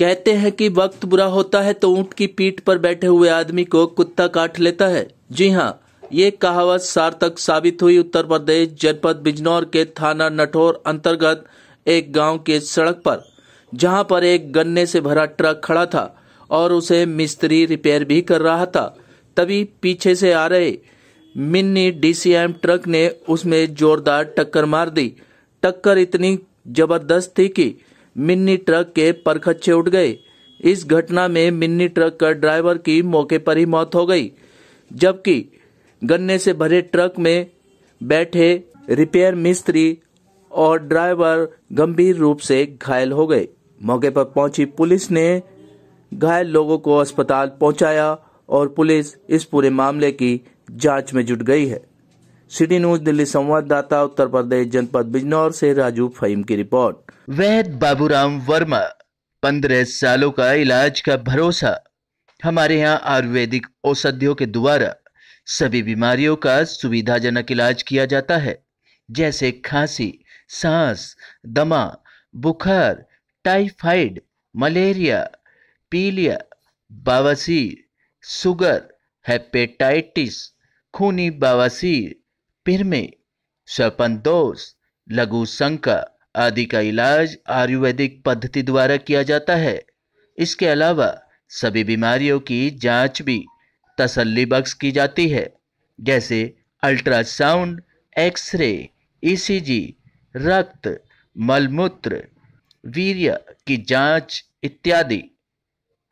कहते हैं कि वक्त बुरा होता है तो ऊंट की पीठ पर बैठे हुए आदमी को कुत्ता काट लेता है जी हाँ ये कहावत सार्थक साबित हुई उत्तर प्रदेश जनपद बिजनौर के थाना नठौर अंतर्गत एक गांव के सड़क पर जहां पर एक गन्ने से भरा ट्रक खड़ा था और उसे मिस्त्री रिपेयर भी कर रहा था तभी पीछे से आ रहे मिन्नी डीसीएम ट्रक ने उसमें जोरदार टक्कर मार दी टक्कर इतनी जबरदस्त थी कि मिन्नी ट्रक के परखच्चे उठ गए इस घटना में मिन्नी ट्रक का ड्राइवर की मौके पर ही मौत हो गई जबकि गन्ने से भरे ट्रक में बैठे रिपेयर मिस्त्री और ड्राइवर गंभीर रूप से घायल हो गए मौके पर पहुंची पुलिस ने घायल लोगों को अस्पताल पहुंचाया और पुलिस इस पूरे मामले की जांच में जुट गई है सिटी न्यूज दिल्ली संवाददाता उत्तर प्रदेश जनपद बिजनौर से राजू फहीम की रिपोर्ट वैद बाबूराम वर्मा पंद्रह सालों का इलाज का भरोसा हमारे यहाँ आयुर्वेदिक औषधियों के द्वारा सभी बीमारियों का सुविधाजनक इलाज किया जाता है जैसे खांसी सांस दमा बुखार टाइफाइड मलेरिया पीलिया बवासीर सुगर हेपेटाइटिस खूनी बवासीर पिरमे दोष लघु शंका आदि का इलाज आयुर्वेदिक पद्धति द्वारा किया जाता है इसके अलावा सभी बीमारियों की जांच भी तसल्ली बख्श की जाती है जैसे अल्ट्रासाउंड एक्सरे ईसीजी रक्त मलमूत्र वीर्य की जांच इत्यादि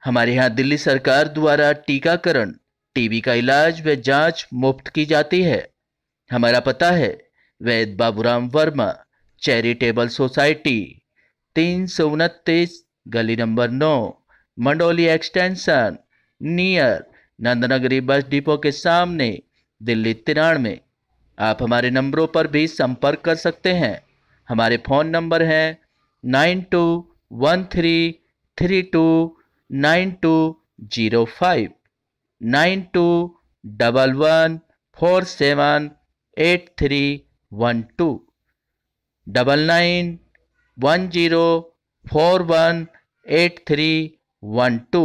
हमारे यहाँ दिल्ली सरकार द्वारा टीकाकरण टीबी का इलाज व जांच मुफ्त की जाती है हमारा पता है वैद बाबूराम वर्मा चैरिटेबल सोसाइटी तीन सौ उनतीस गली नंबर नौ Mandoli extension near Nandnagri bus depot के सामने दिल्ली तिराण में आप हमारे नंबरों पर भी संपर्क कर सकते हैं हमारे फ़ोन नंबर हैं nine two one three three two nine two zero five nine two double one four seven eight three one two double nine one zero four one eight three one to